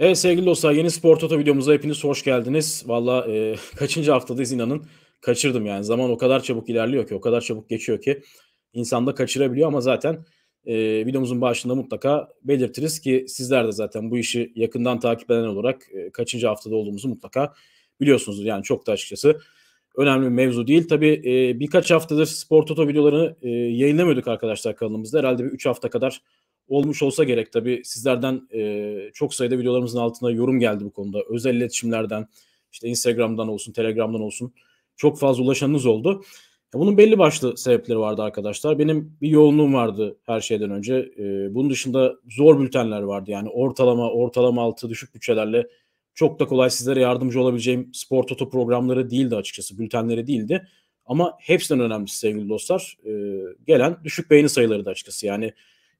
Evet sevgili dostlar yeni Spor Toto videomuza hepiniz hoş geldiniz. Valla e, kaçıncı haftadayız inanın kaçırdım yani. Zaman o kadar çabuk ilerliyor ki o kadar çabuk geçiyor ki insan da kaçırabiliyor ama zaten e, videomuzun başında mutlaka belirtiriz ki sizler de zaten bu işi yakından takip eden olarak e, kaçıncı haftada olduğumuzu mutlaka biliyorsunuzdur. Yani çok da açıkçası önemli bir mevzu değil. tabi e, birkaç haftadır Spor Toto videolarını e, yayınlamıyorduk arkadaşlar kanalımızda. Herhalde bir 3 hafta kadar olmuş olsa gerek. Tabii sizlerden e, çok sayıda videolarımızın altına yorum geldi bu konuda. Özel iletişimlerden, işte Instagram'dan olsun, Telegram'dan olsun çok fazla ulaşanınız oldu. Bunun belli başlı sebepleri vardı arkadaşlar. Benim bir yoğunluğum vardı her şeyden önce. Ee, bunun dışında zor bültenler vardı. Yani ortalama, ortalama altı, düşük bütçelerle çok da kolay sizlere yardımcı olabileceğim spor toto programları değildi açıkçası. Bültenleri değildi. Ama hepsinden önemlisi sevgili dostlar. E, gelen düşük beğeni sayıları da açıkçası. Yani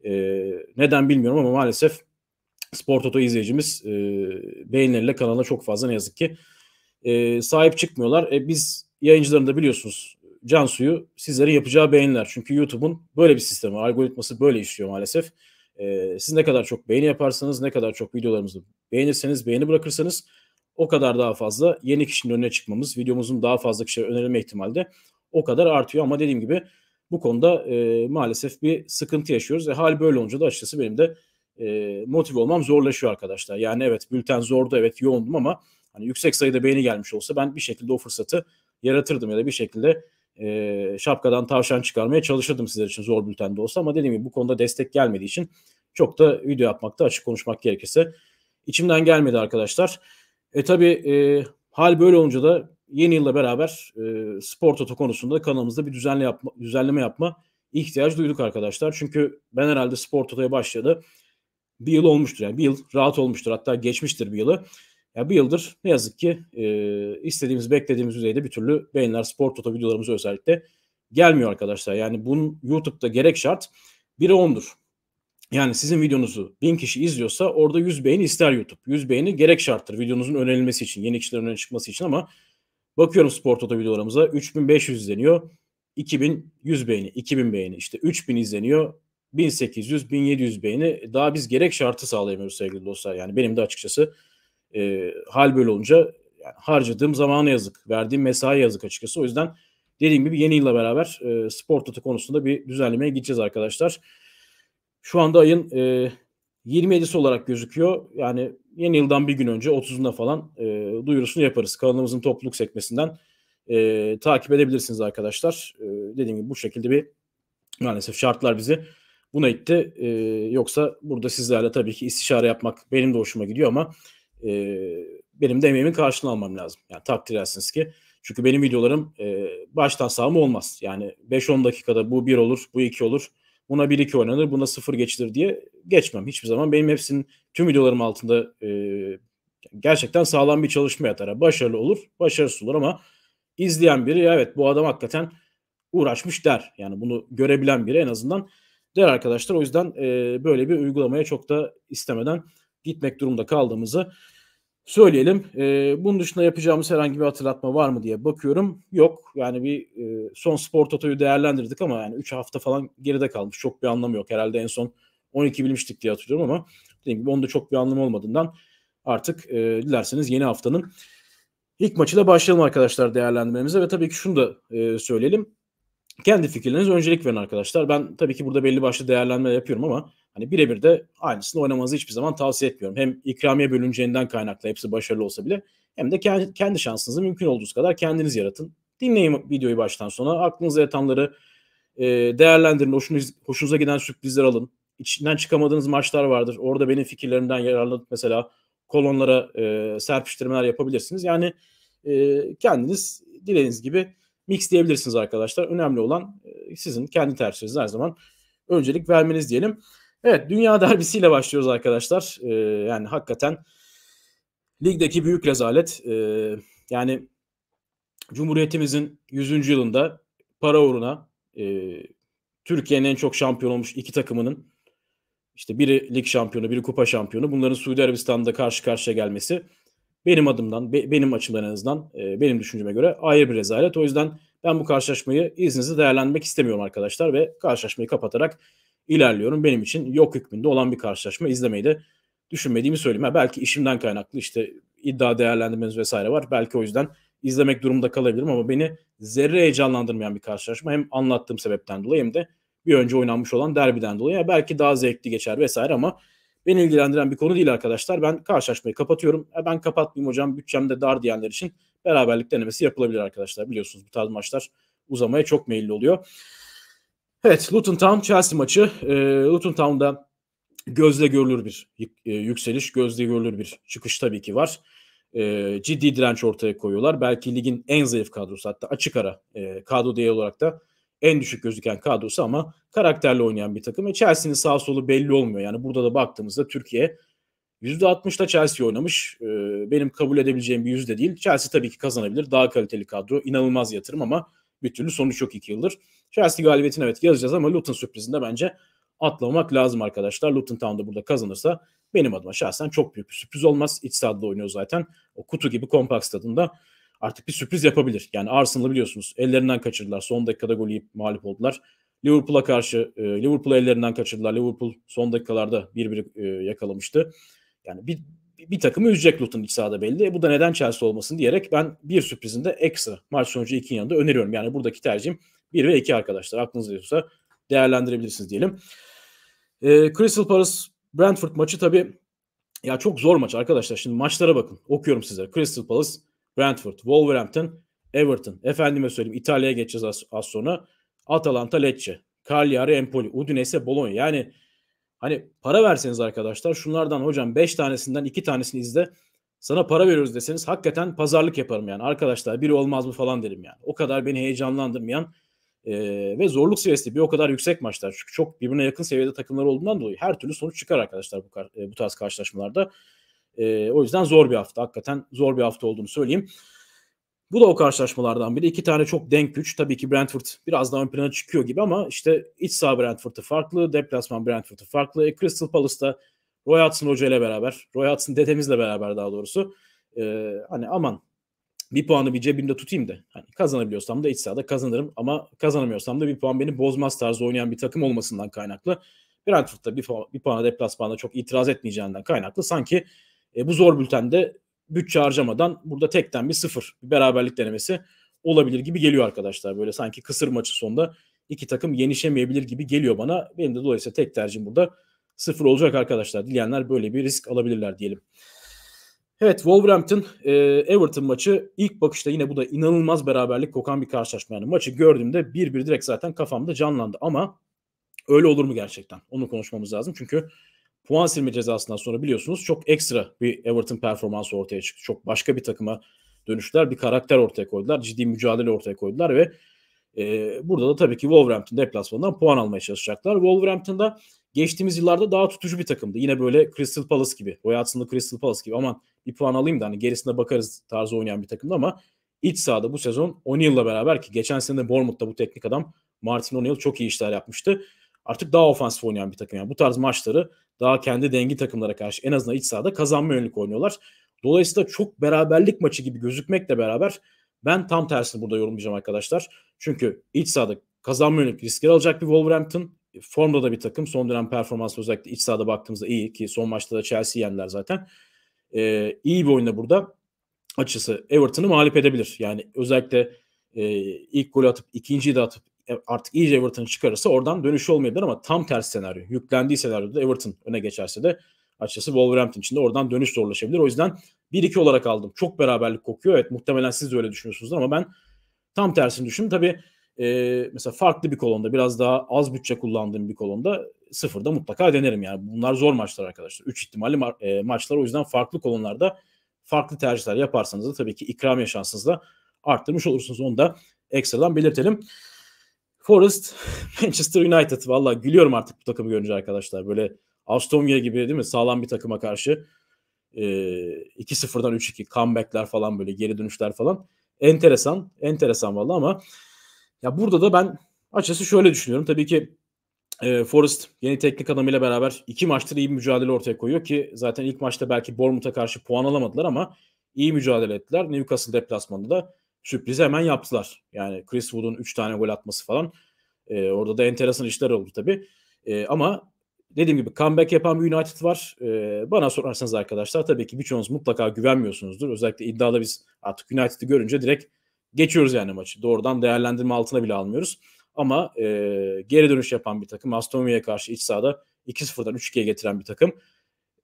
e, neden bilmiyorum ama maalesef Spor Toto izleyicimiz e, beğenileriyle kanala çok fazla ne yazık ki e, sahip çıkmıyorlar. E, biz yayıncıların da biliyorsunuz Cansu'yu Sizlere yapacağı beğeniler. Çünkü YouTube'un böyle bir sistemi, algoritması böyle işliyor maalesef. E, siz ne kadar çok beğeni yaparsanız, ne kadar çok videolarımızı beğenirseniz, beğeni bırakırsanız o kadar daha fazla yeni kişinin önüne çıkmamız, videomuzun daha fazla kişiye önerilme ihtimali de o kadar artıyor. Ama dediğim gibi bu konuda e, maalesef bir sıkıntı yaşıyoruz. E, hal böyle olunca da açıkçası benim de e, motive olmam zorlaşıyor arkadaşlar. Yani evet bülten zordu evet yoğundum ama hani yüksek sayıda beğeni gelmiş olsa ben bir şekilde o fırsatı yaratırdım ya da bir şekilde e, şapkadan tavşan çıkarmaya çalışırdım sizler için zor bültende olsa ama dediğim gibi bu konuda destek gelmediği için çok da video yapmakta açık konuşmak gerekirse içimden gelmedi arkadaşlar. E tabi e, hal böyle olunca da yeni yılla beraber e, spor toto konusunda kanalımızda bir düzenle yapma, düzenleme yapma ihtiyaç duyduk arkadaşlar. Çünkü ben herhalde spor totoya başladı. Bir yıl olmuştur yani bir yıl rahat olmuştur hatta geçmiştir bir yılı. ya bir yıldır ne yazık ki e, istediğimiz beklediğimiz düzeyde bir türlü beğeniler spor toto videolarımıza özellikle gelmiyor arkadaşlar. Yani bunun YouTube'da gerek şart 1'e ondur Yani sizin videonuzu bin kişi izliyorsa orada 100 beğeni ister YouTube. 100 beğeni gerek şarttır videonuzun önerilmesi için, yeni kişilerin öne çıkması için ama Bakıyorum Spor Toto videolarımıza 3500 izleniyor. 2100 beğeni, 2000 beğeni. işte 3000 izleniyor. 1800, 1700 beğeni. Daha biz gerek şartı sağlayamıyoruz sevgili dostlar. Yani benim de açıkçası e, hal böyle olunca yani harcadığım zamana yazık, verdiğim mesai yazık açıkçası. O yüzden dediğim gibi yeni yılla beraber e, spor tutu konusunda bir düzenlemeye gideceğiz arkadaşlar. Şu anda ayın e, 27'si olarak gözüküyor. Yani yeni yıldan bir gün önce 30'unda falan e, duyurusunu yaparız. Kanalımızın topluluk sekmesinden e, takip edebilirsiniz arkadaşlar. E, dediğim gibi bu şekilde bir maalesef şartlar bizi buna itti. E, yoksa burada sizlerle tabii ki istişare yapmak benim de hoşuma gidiyor ama e, benim de emeğimin karşılığını almam lazım. Yani takdir edersiniz ki çünkü benim videolarım e, baştan sağlam olmaz. Yani 5-10 dakikada bu bir olur, bu iki olur buna 1-2 oynanır, buna 0 geçilir diye geçmem hiçbir zaman. Benim hepsinin tüm videolarım altında e, gerçekten sağlam bir çalışma yatar. Başarılı olur, başarısız olur ama izleyen biri evet bu adam hakikaten uğraşmış der. Yani bunu görebilen biri en azından der arkadaşlar. O yüzden e, böyle bir uygulamaya çok da istemeden gitmek durumda kaldığımızı söyleyelim. E, bunun dışında yapacağımız herhangi bir hatırlatma var mı diye bakıyorum. Yok. Yani bir e, son spor totoyu değerlendirdik ama yani 3 hafta falan geride kalmış. Çok bir anlamı yok. Herhalde en son 12 bilmiştik diye hatırlıyorum ama dediğim gibi onda çok bir anlamı olmadığından artık e, dilerseniz yeni haftanın ilk maçıyla başlayalım arkadaşlar değerlendirmemize ve tabii ki şunu da e, söyleyelim. Kendi fikirleriniz öncelik verin arkadaşlar. Ben tabii ki burada belli başlı değerlenme yapıyorum ama Hani birebir de aynısını oynamanızı hiçbir zaman tavsiye etmiyorum. Hem ikramiye bölüneceğinden kaynaklı hepsi başarılı olsa bile hem de kendi, şansınızı mümkün olduğu kadar kendiniz yaratın. Dinleyin videoyu baştan sona. Aklınıza yatanları e, değerlendirin. Hoşunuz, hoşunuza giden sürprizler alın. İçinden çıkamadığınız maçlar vardır. Orada benim fikirlerimden yararlanıp mesela kolonlara e, serpiştirmeler yapabilirsiniz. Yani e, kendiniz dilediğiniz gibi mix diyebilirsiniz arkadaşlar. Önemli olan sizin kendi tercihiniz her zaman öncelik vermeniz diyelim. Evet dünya derbisiyle başlıyoruz arkadaşlar. Ee, yani hakikaten ligdeki büyük rezalet. Ee, yani Cumhuriyetimizin 100. yılında para uğruna e, Türkiye'nin en çok şampiyon olmuş iki takımının işte biri lig şampiyonu, biri kupa şampiyonu. Bunların Suudi Arabistan'da karşı karşıya gelmesi benim adımdan, be, benim açımdan en azından, e, benim düşünceme göre ayrı bir rezalet. O yüzden ben bu karşılaşmayı izninizle değerlendirmek istemiyorum arkadaşlar ve karşılaşmayı kapatarak ilerliyorum. Benim için yok hükmünde olan bir karşılaşma izlemeyi de düşünmediğimi söyleyeyim. Ha, belki işimden kaynaklı işte iddia değerlendirmeniz vesaire var. Belki o yüzden izlemek durumda kalabilirim ama beni zerre heyecanlandırmayan bir karşılaşma. Hem anlattığım sebepten dolayı hem de bir önce oynanmış olan derbiden dolayı. Ya belki daha zevkli geçer vesaire ama beni ilgilendiren bir konu değil arkadaşlar. Ben karşılaşmayı kapatıyorum. E ben kapatmayayım hocam bütçemde dar diyenler için beraberlik denemesi yapılabilir arkadaşlar. Biliyorsunuz bu tarz maçlar uzamaya çok meyilli oluyor. Evet Luton Town Chelsea maçı. E, Luton Town'da gözle görülür bir e, yükseliş, gözle görülür bir çıkış tabii ki var. E, ciddi direnç ortaya koyuyorlar. Belki ligin en zayıf kadrosu hatta açık ara e, kadro değeri olarak da en düşük gözüken kadrosu ama karakterli oynayan bir takım. Ve Chelsea'nin sağ solu belli olmuyor. Yani burada da baktığımızda Türkiye %60'da Chelsea oynamış. E, benim kabul edebileceğim bir yüzde değil. Chelsea tabii ki kazanabilir. Daha kaliteli kadro. inanılmaz yatırım ama bir türlü sonuç yok iki yıldır. Chelsea galibiyetini evet yazacağız ama Luton sürprizinde bence atlamak lazım arkadaşlar. Luton Town'da burada kazanırsa benim adıma şahsen çok büyük bir sürpriz olmaz. İç sahada oynuyor zaten. O kutu gibi kompakt stadında artık bir sürpriz yapabilir. Yani Arsenal'ı biliyorsunuz ellerinden kaçırdılar. Son dakikada gol yiyip mağlup oldular. Liverpool'a karşı e, Liverpool'u ellerinden kaçırdılar. Liverpool son dakikalarda bir bir e, yakalamıştı. Yani bir bir takımı üzecek Luton iç sahada belli. E, bu da neden Chelsea olmasın diyerek ben bir sürprizinde ekstra maç sonucu iki yanında öneriyorum. Yani buradaki tercihim 1 ve 2 arkadaşlar. Aklınızda yoksa değerlendirebilirsiniz diyelim. E, Crystal Palace Brentford maçı tabii ya çok zor maç arkadaşlar. Şimdi maçlara bakın. Okuyorum size. Crystal Palace, Brentford, Wolverhampton, Everton. Efendime söyleyeyim İtalya'ya geçeceğiz az, az sonra. Atalanta, Lecce, Cagliari, Empoli, Udinese, Bologna. Yani Hani para verseniz arkadaşlar şunlardan hocam 5 tanesinden 2 tanesini izle. Sana para veriyoruz deseniz hakikaten pazarlık yaparım yani. Arkadaşlar biri olmaz mı falan derim yani. O kadar beni heyecanlandırmayan e, ve zorluk seviyesi bir o kadar yüksek maçlar. Çünkü çok birbirine yakın seviyede takımlar olduğundan dolayı her türlü sonuç çıkar arkadaşlar bu, bu tarz karşılaşmalarda. E, o yüzden zor bir hafta. Hakikaten zor bir hafta olduğunu söyleyeyim. Bu da o karşılaşmalardan biri. İki tane çok denk güç. Tabii ki Brentford biraz daha ön plana çıkıyor gibi ama işte iç saha Brentford'u farklı, deplasman Brentford'u farklı. E, Crystal Palace'da Roy Hudson Hoca ile beraber, Roy Hudson dedemizle beraber daha doğrusu. E, hani aman bir puanı bir cebimde tutayım da hani kazanabiliyorsam da iç sahada kazanırım ama kazanamıyorsam da bir puan beni bozmaz tarzı oynayan bir takım olmasından kaynaklı. Brentford'da bir, puan, bir puana deplasmanda çok itiraz etmeyeceğinden kaynaklı sanki e, bu zor bültende bütçe harcamadan burada tekten bir sıfır bir beraberlik denemesi olabilir gibi geliyor arkadaşlar. Böyle sanki kısır maçı sonunda iki takım yenişemeyebilir gibi geliyor bana. Benim de dolayısıyla tek tercihim burada sıfır olacak arkadaşlar. Dileyenler böyle bir risk alabilirler diyelim. Evet Wolverhampton e, Everton maçı ilk bakışta yine bu da inanılmaz beraberlik kokan bir karşılaşma. Yani maçı gördüğümde bir bir direkt zaten kafamda canlandı ama öyle olur mu gerçekten? Onu konuşmamız lazım. Çünkü puan silme cezasından sonra biliyorsunuz çok ekstra bir Everton performansı ortaya çıktı. Çok başka bir takıma dönüştüler. Bir karakter ortaya koydular. Ciddi mücadele ortaya koydular ve e, burada da tabii ki Wolverhampton deplasmanından puan almaya çalışacaklar. Wolverhampton'da geçtiğimiz yıllarda daha tutucu bir takımdı. Yine böyle Crystal Palace gibi. Roy Hudson'lı Crystal Palace gibi. Aman bir puan alayım da hani gerisine bakarız tarzı oynayan bir takımdı ama iç sahada bu sezon O'Neill'la beraber ki geçen sene de Bournemouth'ta bu teknik adam Martin O'Neill çok iyi işler yapmıştı artık daha ofansif oynayan bir takım. Yani bu tarz maçları daha kendi dengi takımlara karşı en azından iç sahada kazanma yönelik oynuyorlar. Dolayısıyla çok beraberlik maçı gibi gözükmekle beraber ben tam tersini burada yorumlayacağım arkadaşlar. Çünkü iç sahada kazanma yönelik riskleri alacak bir Wolverhampton. E, formda da bir takım. Son dönem performansı özellikle iç sahada baktığımızda iyi ki son maçta da Chelsea yendiler zaten. Ee, iyi bir oyunda burada açısı Everton'ı mağlup edebilir. Yani özellikle e, ilk golü atıp ikinciyi de atıp e, artık iyice Everton çıkarırsa oradan dönüşü olmayabilir ama tam tersi senaryo. Yüklendiği senaryoda Everton öne geçerse de açıkçası Wolverhampton için de oradan dönüş zorlaşabilir. O yüzden 1-2 olarak aldım. Çok beraberlik kokuyor. Evet muhtemelen siz de öyle düşünüyorsunuzdur ama ben tam tersini düşündüm. Tabii e, mesela farklı bir kolonda biraz daha az bütçe kullandığım bir kolonda sıfırda mutlaka denerim yani. Bunlar zor maçlar arkadaşlar. 3 ihtimalli ma- e, maçlar. O yüzden farklı kolonlarda farklı tercihler yaparsanız da tabii ki ikram şansınızı da arttırmış olursunuz. Onu da ekstradan belirtelim. Forest, Manchester United. Valla gülüyorum artık bu takımı görünce arkadaşlar. Böyle Aston Villa gibi değil mi? Sağlam bir takıma karşı e, 2-0'dan 3-2 comebackler falan böyle geri dönüşler falan. Enteresan. Enteresan valla ama ya burada da ben açısı şöyle düşünüyorum. Tabii ki e, Forrest yeni teknik adamıyla beraber iki maçtır iyi bir mücadele ortaya koyuyor ki zaten ilk maçta belki Bournemouth'a karşı puan alamadılar ama iyi mücadele ettiler. Newcastle deplasmanında da sürprizi hemen yaptılar. Yani Chris Wood'un 3 tane gol atması falan. E, orada da enteresan işler oldu tabii. E, ama dediğim gibi comeback yapan bir United var. E, bana sorarsanız arkadaşlar tabii ki birçoğunuz mutlaka güvenmiyorsunuzdur. Özellikle iddialı biz artık United'ı görünce direkt geçiyoruz yani maçı. Doğrudan değerlendirme altına bile almıyoruz. Ama e, geri dönüş yapan bir takım. Aston Villa'ya karşı iç sahada 2-0'dan 3-2'ye getiren bir takım.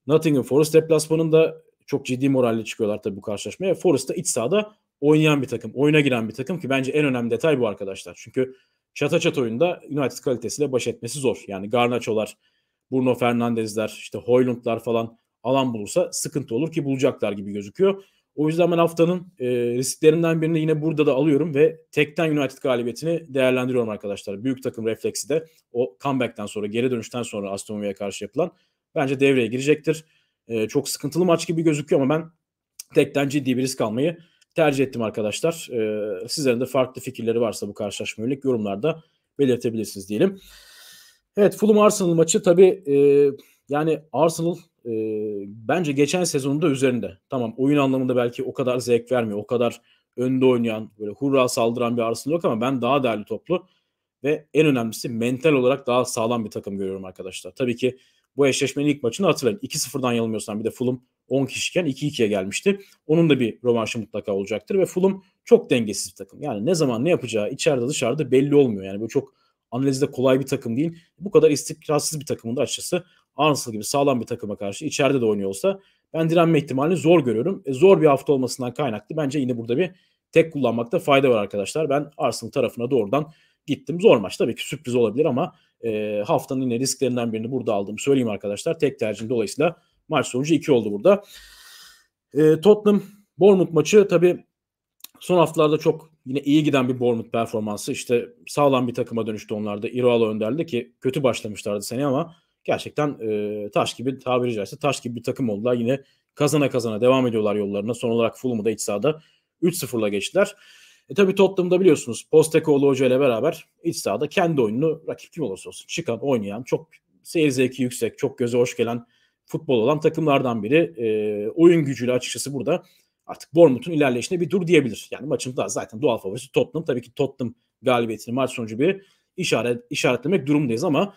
Nottingham Forest deplasmanında çok ciddi moralle çıkıyorlar tabii bu karşılaşmaya. Forest da iç sahada oynayan bir takım, oyuna giren bir takım ki bence en önemli detay bu arkadaşlar. Çünkü çata çat oyunda United kalitesiyle baş etmesi zor. Yani Garnacho'lar, Bruno Fernandez'ler, işte Hoylund'lar falan alan bulursa sıkıntı olur ki bulacaklar gibi gözüküyor. O yüzden ben haftanın e, risklerinden birini yine burada da alıyorum ve tekten United galibiyetini değerlendiriyorum arkadaşlar. Büyük takım refleksi de o comeback'ten sonra, geri dönüşten sonra Aston Villa'ya karşı yapılan bence devreye girecektir. E, çok sıkıntılı maç gibi gözüküyor ama ben tekten ciddi bir risk almayı tercih ettim arkadaşlar. Ee, sizlerin de farklı fikirleri varsa bu karşılaşma yönelik yorumlarda belirtebilirsiniz diyelim. Evet Fulham Arsenal maçı tabii e, yani Arsenal e, bence geçen sezonunda üzerinde. Tamam oyun anlamında belki o kadar zevk vermiyor. O kadar önde oynayan böyle hurra saldıran bir Arsenal yok ama ben daha değerli toplu ve en önemlisi mental olarak daha sağlam bir takım görüyorum arkadaşlar. Tabii ki bu eşleşmenin ilk maçını hatırlayın. 2-0'dan yanılmıyorsam bir de Fulham 10 kişiken 2-2'ye gelmişti. Onun da bir rövanşı mutlaka olacaktır ve Fulham çok dengesiz bir takım. Yani ne zaman ne yapacağı içeride dışarıda belli olmuyor. Yani bu çok analizde kolay bir takım değil. Bu kadar istikrarsız bir takımın da açıkçası Arsenal gibi sağlam bir takıma karşı içeride de oynuyor olsa ben direnme ihtimalini zor görüyorum. E, zor bir hafta olmasından kaynaklı. Bence yine burada bir tek kullanmakta fayda var arkadaşlar. Ben Arsenal tarafına doğrudan gittim. Zor maç tabii ki sürpriz olabilir ama e, haftanın yine risklerinden birini burada aldım. Söyleyeyim arkadaşlar. Tek tercihim dolayısıyla Maç sonucu 2 oldu burada. E, Tottenham Bournemouth maçı tabii son haftalarda çok yine iyi giden bir Bournemouth performansı. İşte sağlam bir takıma dönüştü onlarda. Iroala önderdi ki kötü başlamışlardı seni ama gerçekten e, taş gibi tabiri caizse taş gibi bir takım oldular. Yine kazana kazana devam ediyorlar yollarına. Son olarak Fulham'ı da iç sahada 3-0'la geçtiler. E tabi Tottenham'da biliyorsunuz postekoğlu Hoca ile beraber iç sahada kendi oyununu rakip kim olursa olsun çıkan, oynayan, çok seyir zevki yüksek, çok göze hoş gelen futbol olan takımlardan biri. E, oyun gücüyle açıkçası burada artık Bournemouth'un ilerleyişine bir dur diyebilir. Yani maçın daha zaten doğal favorisi Tottenham. Tabii ki Tottenham galibiyetini maç sonucu bir işaret, işaretlemek durumdayız ama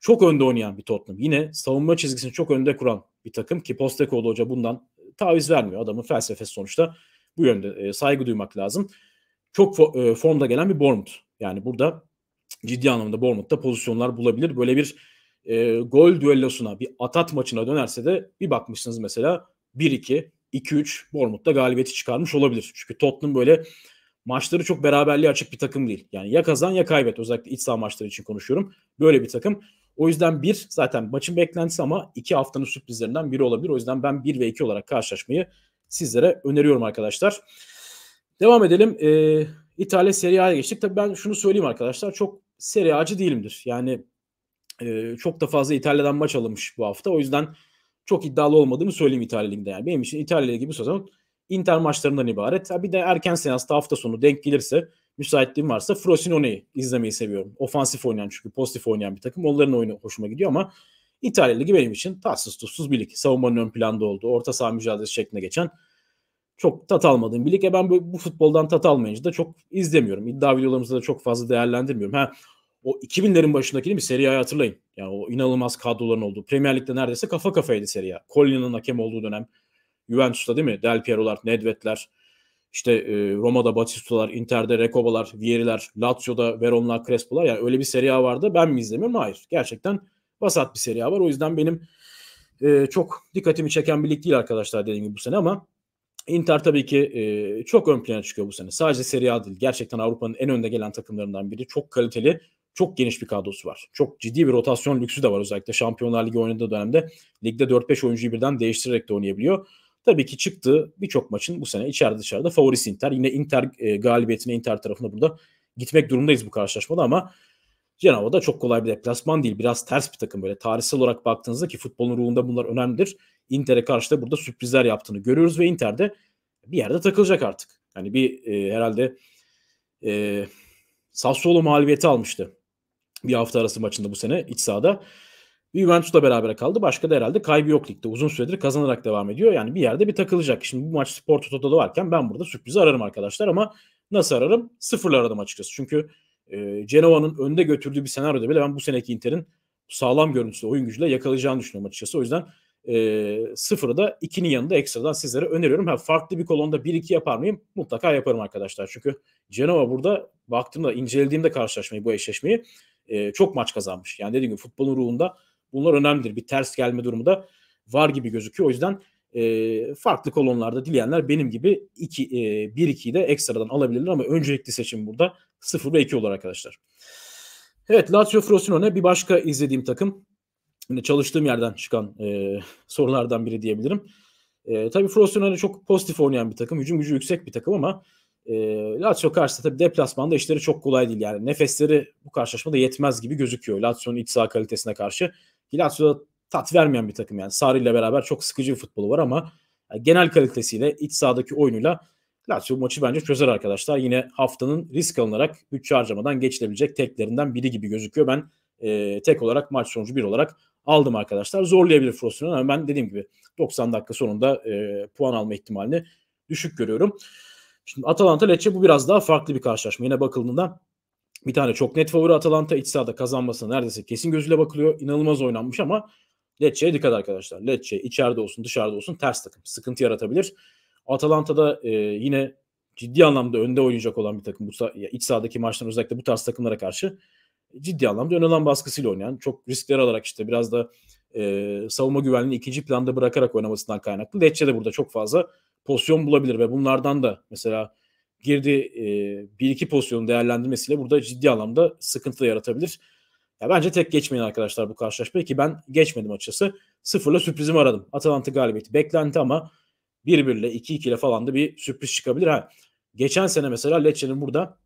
çok önde oynayan bir Tottenham. Yine savunma çizgisini çok önde kuran bir takım ki Postecoğlu Hoca bundan taviz vermiyor. Adamın felsefesi sonuçta bu yönde e, saygı duymak lazım. Çok fo- e, formda gelen bir Bournemouth. Yani burada ciddi anlamda Bournemouth'ta pozisyonlar bulabilir. Böyle bir e, gol düellosuna, bir atat maçına dönerse de bir bakmışsınız mesela 1-2, 2-3 Bournemouth'ta galibiyeti çıkarmış olabilir. Çünkü Tottenham böyle maçları çok beraberliğe açık bir takım değil. Yani ya kazan ya kaybet. Özellikle iç saha maçları için konuşuyorum. Böyle bir takım. O yüzden bir zaten maçın beklentisi ama iki haftanın sürprizlerinden biri olabilir. O yüzden ben bir ve iki olarak karşılaşmayı sizlere öneriyorum arkadaşlar. Devam edelim. Ee, İtalya Serie A'ya geçtik. Tabii ben şunu söyleyeyim arkadaşlar. Çok Serie A'cı değilimdir. Yani e, çok da fazla İtalya'dan maç alınmış bu hafta. O yüzden çok iddialı olmadığımı söyleyeyim İtalya Ligi'nde. Yani benim için İtalya Ligi bu sezon Inter maçlarından ibaret. Ha bir de erken seansta hafta sonu denk gelirse müsaitliğim varsa Frosinone'yi izlemeyi seviyorum. Ofansif oynayan çünkü pozitif oynayan bir takım. Onların oyunu hoşuma gidiyor ama İtalya Ligi benim için tatsız tuzsuz bir lig. Savunmanın ön planda olduğu, orta saha mücadelesi şeklinde geçen çok tat almadığım bir lig. E ben bu, bu futboldan tat almayınca da çok izlemiyorum. İddia videolarımızda da çok fazla değerlendirmiyorum. Ha o 2000'lerin başındaki değil mi? Serie A'yı hatırlayın. Yani o inanılmaz kadroların olduğu. Premier Lig'de neredeyse kafa kafaydı Serie A. Collin'in hakem olduğu dönem. Juventus'ta değil mi? Del Piero'lar, Nedved'ler, işte e, Roma'da Batistu'lar, Inter'de Rekoba'lar, Vieri'ler, Lazio'da Veron'lar, Crespo'lar. Yani öyle bir Serie A vardı. Ben mi izlemiyorum? Hayır. Gerçekten vasat bir Serie A var. O yüzden benim e, çok dikkatimi çeken bir lig değil arkadaşlar dediğim gibi bu sene ama Inter tabii ki e, çok ön plana çıkıyor bu sene. Sadece Serie A değil. Gerçekten Avrupa'nın en önde gelen takımlarından biri. Çok kaliteli çok geniş bir kadrosu var. Çok ciddi bir rotasyon lüksü de var özellikle Şampiyonlar Ligi oynadığı dönemde. Ligde 4-5 oyuncuyu birden değiştirerek de oynayabiliyor. Tabii ki çıktı birçok maçın bu sene içeride dışarıda favorisi Inter. Yine Inter e, galibiyetine Inter tarafında burada gitmek durumundayız bu karşılaşmada ama Genova da çok kolay bir deplasman değil. Biraz ters bir takım böyle. Tarihsel olarak baktığınızda ki futbolun ruhunda bunlar önemlidir. Inter'e karşı da burada sürprizler yaptığını görüyoruz ve Inter'de bir yerde takılacak artık. Yani bir e, herhalde e, Sassuolo mağlubiyeti almıştı bir hafta arası maçında bu sene iç sahada. Juventus'la beraber kaldı. Başka da herhalde kaybı yok ligde. Uzun süredir kazanarak devam ediyor. Yani bir yerde bir takılacak. Şimdi bu maç Spor Toto'da da varken ben burada sürprizi ararım arkadaşlar ama nasıl ararım? Sıfırla aradım açıkçası. Çünkü e, Genova'nın önde götürdüğü bir senaryoda bile ben bu seneki Inter'in sağlam görüntüsü, oyun gücüyle yakalayacağını düşünüyorum açıkçası. O yüzden e, sıfırı da ikinin yanında ekstradan sizlere öneriyorum. Ha, farklı bir kolonda 1-2 yapar mıyım? Mutlaka yaparım arkadaşlar. Çünkü Genova burada baktığımda, incelediğimde karşılaşmayı, bu eşleşmeyi e, çok maç kazanmış. Yani dediğim gibi futbolun ruhunda bunlar önemlidir. Bir ters gelme durumu da var gibi gözüküyor. O yüzden e, farklı kolonlarda dileyenler benim gibi 2 e, 1-2'yi de ekstradan alabilirler ama öncelikli seçim burada 0 ve 2 olur arkadaşlar. Evet Lazio Frosinone bir başka izlediğim takım. Yine çalıştığım yerden çıkan e, sorulardan biri diyebilirim. E, tabii Frosinone çok pozitif oynayan bir takım. Hücum gücü yüksek bir takım ama e, Lazio karşısında tabii deplasmanda işleri çok kolay değil. Yani nefesleri bu karşılaşmada yetmez gibi gözüküyor. Lazio'nun iç saha kalitesine karşı. Lazio'da tat vermeyen bir takım yani. Sarri ile beraber çok sıkıcı bir futbolu var ama yani genel kalitesiyle iç sahadaki oyunuyla Lazio maçı bence çözer arkadaşlar. Yine haftanın risk alınarak bütçe harcamadan geçilebilecek teklerinden biri gibi gözüküyor. Ben e, tek olarak maç sonucu bir olarak aldım arkadaşlar. Zorlayabilir Frosinone ama ben dediğim gibi 90 dakika sonunda e, puan alma ihtimalini düşük görüyorum. Şimdi Atalanta Lecce bu biraz daha farklı bir karşılaşma. Yine bakıldığında bir tane çok net favori Atalanta iç sahada kazanmasına neredeyse kesin gözüyle bakılıyor. İnanılmaz oynanmış ama Lecce'ye dikkat arkadaşlar. Lecce içeride olsun dışarıda olsun ters takım. Sıkıntı yaratabilir. Atalanta'da e, yine ciddi anlamda önde oynayacak olan bir takım. Bu iç sahadaki maçtan özellikle bu tarz takımlara karşı ciddi anlamda ön alan baskısıyla oynayan, çok riskler alarak işte biraz da e, savunma güvenliğini ikinci planda bırakarak oynamasından kaynaklı. Lecce de burada çok fazla pozisyon bulabilir ve bunlardan da mesela girdi e, bir iki pozisyonun değerlendirmesiyle burada ciddi anlamda sıkıntı yaratabilir. Ya bence tek geçmeyin arkadaşlar bu karşılaşmayı ki ben geçmedim açısı Sıfırla sürprizimi aradım. Atalanta galibiyeti beklenti ama 1-1 ile 2-2 ile falan da bir sürpriz çıkabilir. Ha, geçen sene mesela Lecce'nin burada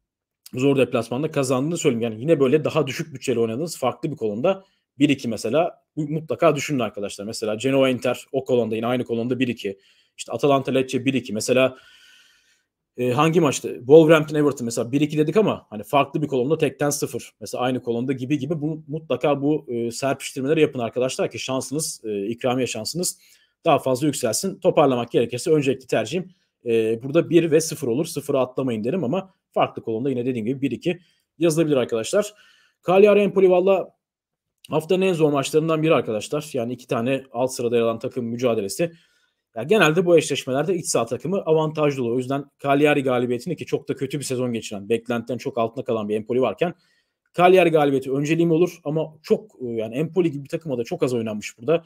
zor deplasmanda kazandığını söyleyeyim. Yani yine böyle daha düşük bütçeli oynadınız farklı bir kolonda 1-2 mesela mutlaka düşünün arkadaşlar. Mesela Genoa Inter o kolonda yine aynı kolonda 1-2. İşte Atalanta Lecce 1-2. Mesela e, hangi maçtı? Wolverhampton Everton mesela 1-2 dedik ama hani farklı bir kolonda tekten 0. Mesela aynı kolonda gibi gibi bu mutlaka bu e, serpiştirmeleri yapın arkadaşlar ki şansınız, e, ikramiye şansınız daha fazla yükselsin. Toparlamak gerekirse öncelikli tercihim e, burada 1 ve 0 olur. 0'ı atlamayın derim ama farklı kolonda yine dediğim gibi 1-2 yazılabilir arkadaşlar. Cagliari Empoli valla haftanın en zor maçlarından biri arkadaşlar. Yani iki tane alt sırada yer alan takım mücadelesi. Ya genelde bu eşleşmelerde iç saha takımı avantajlı oluyor. O yüzden Cagliari galibiyetini ki çok da kötü bir sezon geçiren, beklentiden çok altına kalan bir Empoli varken Cagliari galibiyeti önceliğim olur ama çok e, yani Empoli gibi bir takıma da çok az oynanmış burada.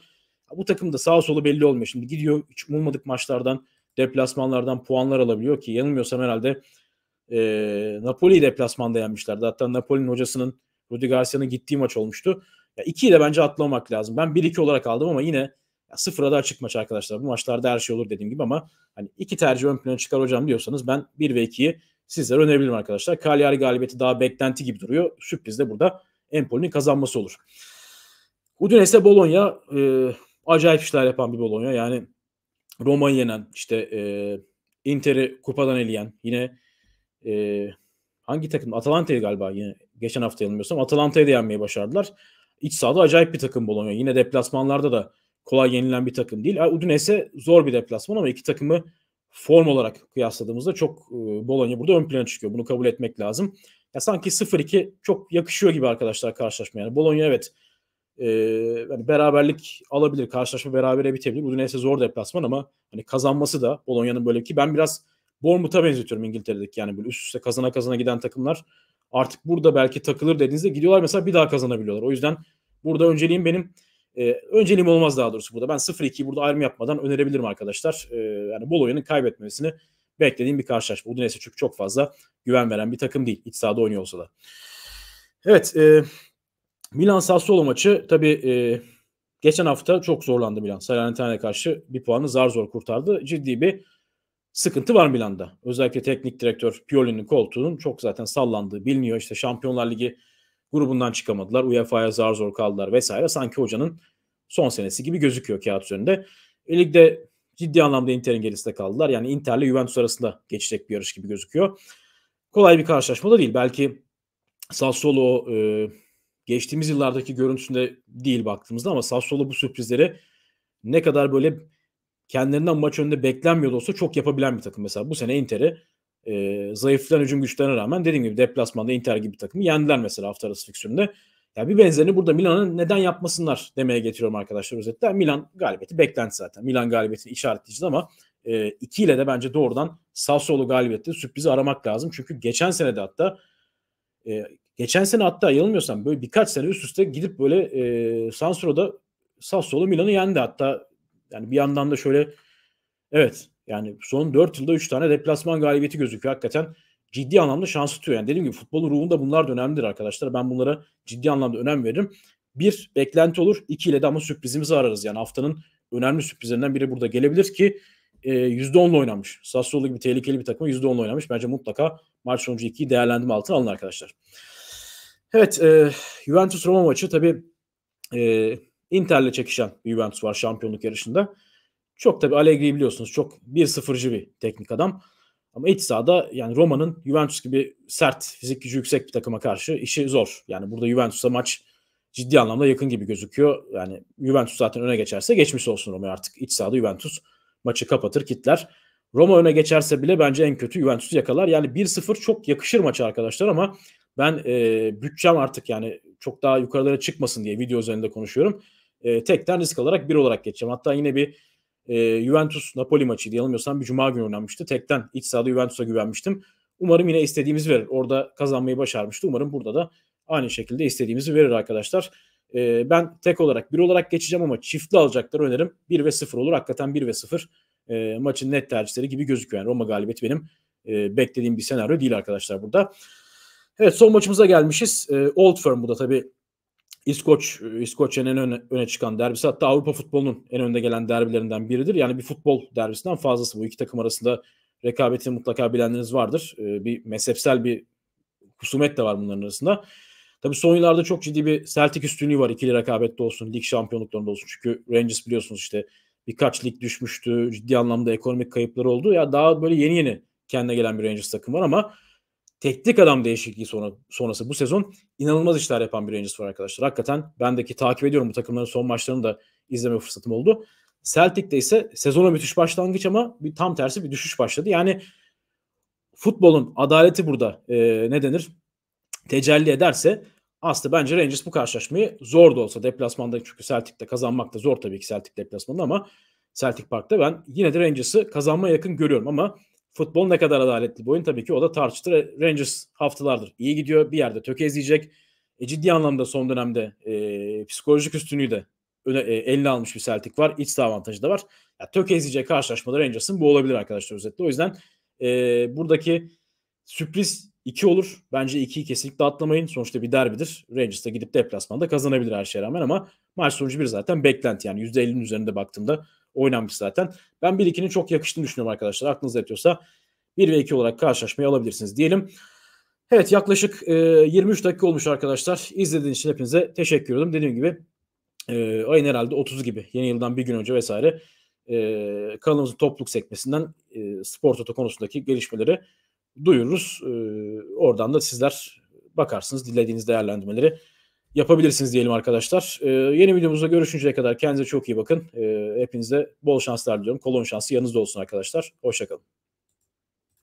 Bu takım da sağ solu belli olmuyor. Şimdi gidiyor hiç umulmadık maçlardan, deplasmanlardan puanlar alabiliyor ki yanılmıyorsam herhalde e, Napoli'yi deplasmanda yenmişlerdi. Hatta Napoli'nin hocasının Rudi Garcia'nın gittiği maç olmuştu. Ya 2'yi de bence atlamak lazım. Ben 1-2 olarak aldım ama yine sıfıra da açık maç arkadaşlar. Bu maçlarda her şey olur dediğim gibi ama hani iki tercih ön plana çıkar hocam diyorsanız ben 1 ve 2'yi sizlere önerebilirim arkadaşlar. Cagliari galibiyeti daha beklenti gibi duruyor. Sürpriz de burada Empoli'nin kazanması olur. Udinese Bologna e, acayip işler yapan bir Bologna. Yani Roma'yı yenen işte e, Inter'i kupadan eleyen yine e, hangi takım? Atalanta'yı galiba yine geçen hafta yanılmıyorsam Atalanta'yı da yenmeyi başardılar. İç sahada acayip bir takım Bologna. Yine deplasmanlarda da kolay yenilen bir takım değil. Udinese zor bir deplasman ama iki takımı form olarak kıyasladığımızda çok e, Bologna burada ön plana çıkıyor. Bunu kabul etmek lazım. Ya sanki 0-2 çok yakışıyor gibi arkadaşlar karşılaşmaya. Yani Bologna evet e, yani beraberlik alabilir. Karşılaşma berabere bitebilir. Udinese zor deplasman ama hani kazanması da Bologna'nın böyle ki ben biraz Bournemouth'a benzetiyorum İngiltere'deki yani böyle üst üste kazana kazana giden takımlar artık burada belki takılır dediğinizde gidiyorlar mesela bir daha kazanabiliyorlar. O yüzden burada önceliğim benim e, ee, önceliğim olmaz daha doğrusu burada. Ben 0-2'yi burada ayrım yapmadan önerebilirim arkadaşlar. E, yani Bologna'nın kaybetmesini beklediğim bir karşılaşma. Udinese çünkü çok fazla güven veren bir takım değil. İç sahada oynuyor olsa da. Evet. E, Milan Sassuolo maçı tabii e, geçen hafta çok zorlandı Milan. Salernitane'ye karşı bir puanı zar zor kurtardı. Ciddi bir sıkıntı var Milan'da. Özellikle teknik direktör Pioli'nin koltuğunun çok zaten sallandığı biliniyor. İşte Şampiyonlar Ligi grubundan çıkamadılar. UEFA'ya zar zor kaldılar vesaire. Sanki hocanın son senesi gibi gözüküyor kağıt üzerinde. E, ligde ciddi anlamda Inter'in gerisinde kaldılar. Yani Inter ile Juventus arasında geçecek bir yarış gibi gözüküyor. Kolay bir karşılaşma da değil. Belki Sassuolo e, geçtiğimiz yıllardaki görüntüsünde değil baktığımızda ama Sassuolo bu sürprizleri ne kadar böyle kendilerinden maç önünde beklenmiyordu olsa çok yapabilen bir takım. Mesela bu sene Inter'i e, zayıflayan hücum güçlerine rağmen dediğim gibi deplasmanda Inter gibi takımı yendiler mesela hafta arası fiksüründe. Ya bir benzerini burada Milan'ın neden yapmasınlar demeye getiriyorum arkadaşlar özetle. Milan galibiyeti beklenti zaten. Milan galibiyetini işaretleyeceğiz ama e, ile de bence doğrudan Sassuolo galibiyeti sürprizi aramak lazım. Çünkü geçen sene de hatta e, geçen sene hatta yanılmıyorsam böyle birkaç sene üst üste gidip böyle e, San Siro'da Sassuolo Milan'ı yendi hatta. Yani bir yandan da şöyle evet yani son 4 yılda 3 tane deplasman galibiyeti gözüküyor. Hakikaten ciddi anlamda şans tutuyor. Yani dediğim gibi futbolun ruhunda bunlar da önemlidir arkadaşlar. Ben bunlara ciddi anlamda önem veririm. Bir, beklenti olur. İki ile de ama sürprizimizi ararız. Yani haftanın önemli sürprizlerinden biri burada gelebilir ki e, %10'la oynanmış. Sassuolo gibi tehlikeli bir takıma %10'la oynanmış. Bence mutlaka maç sonucu 2'yi değerlendirme altına alın arkadaşlar. Evet, e, Juventus-Roma maçı tabii e, Inter'le çekişen bir Juventus var şampiyonluk yarışında. Çok tabii Allegri'yi biliyorsunuz. Çok 1-0'cı bir teknik adam. Ama iç sahada yani Roma'nın Juventus gibi sert, fizik gücü yüksek bir takıma karşı işi zor. Yani burada Juventus'a maç ciddi anlamda yakın gibi gözüküyor. Yani Juventus zaten öne geçerse geçmiş olsun Roma'ya artık. iç sahada Juventus maçı kapatır, kitler. Roma öne geçerse bile bence en kötü Juventus'u yakalar. Yani 1-0 çok yakışır maçı arkadaşlar ama ben e, bütçem artık yani çok daha yukarılara çıkmasın diye video üzerinde konuşuyorum. E, tekten risk alarak 1 olarak geçeceğim. Hatta yine bir e, Juventus Napoli maçı yanılmıyorsam bir cuma günü oynanmıştı. Tekten iç sahada Juventus'a güvenmiştim. Umarım yine istediğimizi verir. Orada kazanmayı başarmıştı. Umarım burada da aynı şekilde istediğimizi verir arkadaşlar. E, ben tek olarak bir olarak geçeceğim ama çiftli alacaklar önerim 1 ve 0 olur. Hakikaten 1 ve 0 e, maçın net tercihleri gibi gözüküyor. Yani Roma galibiyeti benim e, beklediğim bir senaryo değil arkadaşlar burada. Evet son maçımıza gelmişiz. E, Old Firm bu da tabii İskoç, İskoçya'nın en öne, öne çıkan derbisi hatta Avrupa futbolunun en önde gelen derbilerinden biridir. Yani bir futbol derbisinden fazlası bu. iki takım arasında rekabeti mutlaka bilenleriniz vardır. Ee, bir mezhepsel bir husumet de var bunların arasında. Tabii son yıllarda çok ciddi bir Celtic üstünlüğü var ikili rekabette olsun, lig şampiyonluklarında olsun. Çünkü Rangers biliyorsunuz işte birkaç lig düşmüştü, ciddi anlamda ekonomik kayıpları oldu. Ya daha böyle yeni yeni kendine gelen bir Rangers takım var ama teknik adam değişikliği sonra, sonrası bu sezon inanılmaz işler yapan bir Rangers var arkadaşlar. Hakikaten bendeki takip ediyorum bu takımların son maçlarını da izleme fırsatım oldu. Celtic'te ise sezona müthiş başlangıç ama bir, tam tersi bir düşüş başladı. Yani futbolun adaleti burada e, ne denir tecelli ederse aslında bence Rangers bu karşılaşmayı zor da olsa deplasmanda çünkü Celtic'te kazanmak da zor tabii ki Celtic deplasmanında ama Celtic Park'ta ben yine de Rangers'ı kazanmaya yakın görüyorum ama Futbol ne kadar adaletli bir oyun tabii ki o da tartışılır. E, Rangers haftalardır iyi gidiyor bir yerde tökezleyecek. E, ciddi anlamda son dönemde e, psikolojik üstünlüğü de öne, e, eline almış bir Celtic var. İç saha avantajı da var. Ya tökezleyecek karşılaşmada Rangers'ın bu olabilir arkadaşlar özetle. O yüzden e, buradaki sürpriz 2 olur. Bence 2'yi kesinlikle atlamayın. Sonuçta bir derbidir. Rangers de gidip deplasmanda kazanabilir her şeye rağmen ama maç sonucu bir zaten beklenti. Yani %50'nin üzerinde baktığımda oynanmış zaten. Ben 1-2'nin çok yakıştığını düşünüyorum arkadaşlar. Aklınızda yatıyorsa 1 ve 2 olarak karşılaşmayı alabilirsiniz diyelim. Evet yaklaşık e, 23 dakika olmuş arkadaşlar. İzlediğiniz için hepinize teşekkür ediyorum. Dediğim gibi e, ayın herhalde 30 gibi yeni yıldan bir gün önce vesaire e, kanalımızın topluluk sekmesinden e, spor toto konusundaki gelişmeleri duyururuz. E, oradan da sizler bakarsınız dilediğiniz değerlendirmeleri yapabilirsiniz diyelim arkadaşlar. Ee, yeni videomuzda görüşünceye kadar kendinize çok iyi bakın. Ee, hepinize bol şanslar diliyorum. Kolon şansı yanınızda olsun arkadaşlar. Hoşçakalın.